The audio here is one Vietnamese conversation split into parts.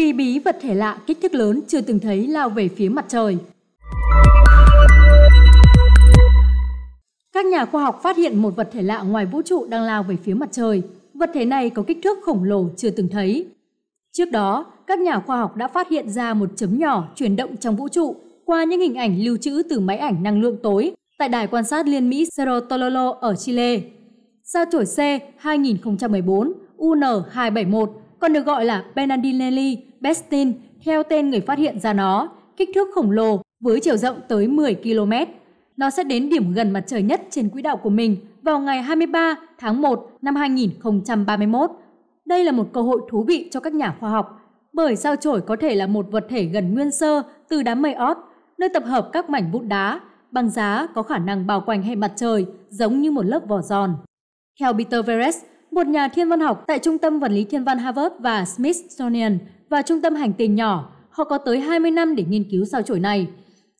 Kỳ bí vật thể lạ kích thước lớn chưa từng thấy lao về phía mặt trời. Các nhà khoa học phát hiện một vật thể lạ ngoài vũ trụ đang lao về phía mặt trời. Vật thể này có kích thước khổng lồ chưa từng thấy. Trước đó, các nhà khoa học đã phát hiện ra một chấm nhỏ chuyển động trong vũ trụ qua những hình ảnh lưu trữ từ máy ảnh năng lượng tối tại đài quan sát liên Mỹ Cerro Tololo ở Chile. Sao chổi C 2014 UN271 còn được gọi là Benadinelli bestin theo tên người phát hiện ra nó, kích thước khổng lồ với chiều rộng tới 10 km. Nó sẽ đến điểm gần mặt trời nhất trên quỹ đạo của mình vào ngày 23 tháng 1 năm 2031. Đây là một cơ hội thú vị cho các nhà khoa học, bởi sao chổi có thể là một vật thể gần nguyên sơ từ đám mây ót, nơi tập hợp các mảnh vụn đá, băng giá có khả năng bao quanh hệ mặt trời giống như một lớp vỏ giòn. Theo Peter Veres, một nhà thiên văn học tại Trung tâm Vật lý Thiên văn Harvard và Smithsonian và Trung tâm Hành tinh nhỏ. Họ có tới 20 năm để nghiên cứu sao chổi này.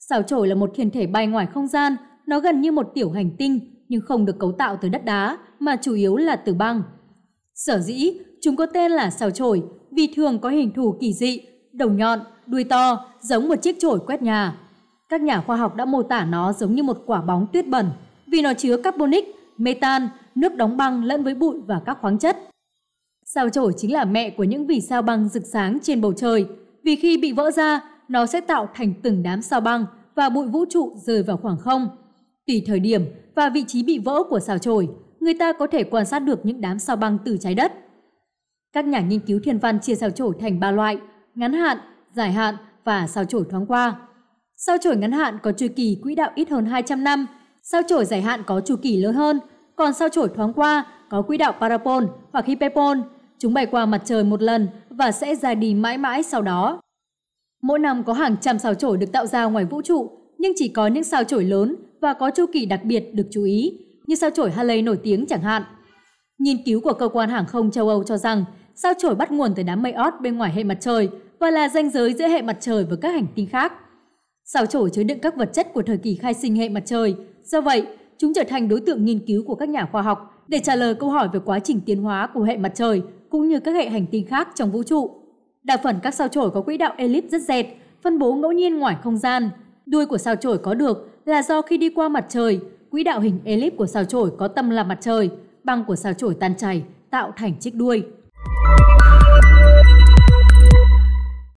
Sao chổi là một thiên thể bay ngoài không gian, nó gần như một tiểu hành tinh nhưng không được cấu tạo từ đất đá mà chủ yếu là từ băng. Sở dĩ chúng có tên là sao chổi vì thường có hình thù kỳ dị, đầu nhọn, đuôi to, giống một chiếc chổi quét nhà. Các nhà khoa học đã mô tả nó giống như một quả bóng tuyết bẩn vì nó chứa carbonic, metan nước đóng băng lẫn với bụi và các khoáng chất. Sao chổi chính là mẹ của những vì sao băng rực sáng trên bầu trời, vì khi bị vỡ ra, nó sẽ tạo thành từng đám sao băng và bụi vũ trụ rơi vào khoảng không. Tùy thời điểm và vị trí bị vỡ của sao chổi, người ta có thể quan sát được những đám sao băng từ trái đất. Các nhà nghiên cứu thiên văn chia sao chổi thành ba loại, ngắn hạn, dài hạn và sao chổi thoáng qua. Sao chổi ngắn hạn có chu kỳ quỹ đạo ít hơn 200 năm, sao chổi dài hạn có chu kỳ lớn hơn còn sao chổi thoáng qua, có quỹ đạo parapol hoặc hyperbol. Chúng bay qua mặt trời một lần và sẽ ra đi mãi mãi sau đó. Mỗi năm có hàng trăm sao chổi được tạo ra ngoài vũ trụ, nhưng chỉ có những sao chổi lớn và có chu kỳ đặc biệt được chú ý, như sao chổi Halley nổi tiếng chẳng hạn. Nghiên cứu của cơ quan hàng không châu Âu cho rằng sao chổi bắt nguồn từ đám mây ót bên ngoài hệ mặt trời và là ranh giới giữa hệ mặt trời với các hành tinh khác. Sao chổi chứa đựng các vật chất của thời kỳ khai sinh hệ mặt trời. Do vậy, chúng trở thành đối tượng nghiên cứu của các nhà khoa học để trả lời câu hỏi về quá trình tiến hóa của hệ mặt trời cũng như các hệ hành tinh khác trong vũ trụ. Đa phần các sao chổi có quỹ đạo elip rất dẹt, phân bố ngẫu nhiên ngoài không gian. Đuôi của sao chổi có được là do khi đi qua mặt trời, quỹ đạo hình elip của sao chổi có tâm là mặt trời, băng của sao chổi tan chảy tạo thành chiếc đuôi.